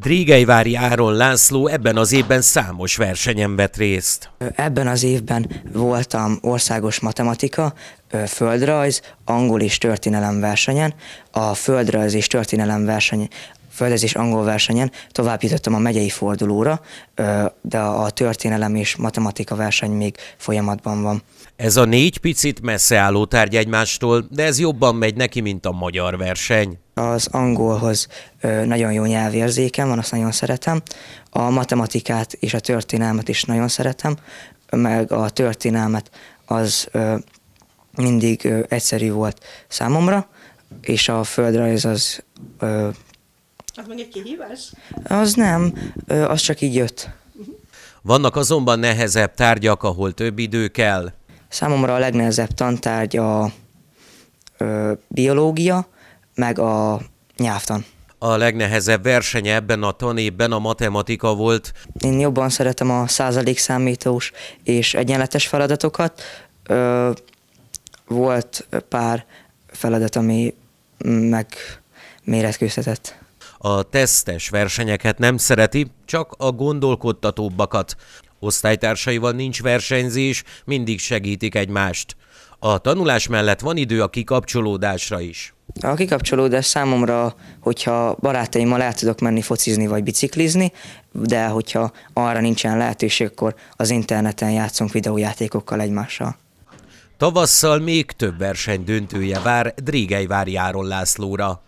Drégeivári Áron László ebben az évben számos versenyen vett részt. Ebben az évben voltam országos matematika, földrajz, angol és történelem versenyen. A földrajz és történelem verseny földrajz és angol versenyen tovább jutottam a megyei fordulóra, de a történelem és matematika verseny még folyamatban van. Ez a négy picit messze álló tárgy egymástól, de ez jobban megy neki, mint a magyar verseny az angolhoz nagyon jó nyelvérzékem van, azt nagyon szeretem. A matematikát és a történelmet is nagyon szeretem, meg a történelmet az mindig egyszerű volt számomra, és a földrajz az... Az meg egy kihívás? Az nem, az csak így jött. Vannak azonban nehezebb tárgyak, ahol több idő kell. Számomra a legnehezebb tantárgy a ö, biológia, meg a nyelvtan. A legnehezebb verseny ebben a tanében a matematika volt. Én jobban szeretem a számítós és egyenletes feladatokat. Ö, volt pár feladat, ami meg méretkőztetett. A tesztes versenyeket nem szereti, csak a gondolkodtatóbbakat. Osztálytársaival nincs versenyzés, mindig segítik egymást. A tanulás mellett van idő a kikapcsolódásra is. A kikapcsolódás számomra, hogyha barátaimmal el tudok menni focizni vagy biciklizni, de hogyha arra nincsen lehetőség, akkor az interneten játszunk videójátékokkal egymással. Tavasszal még több verseny döntője vár Drégei várjáról Lászlóra.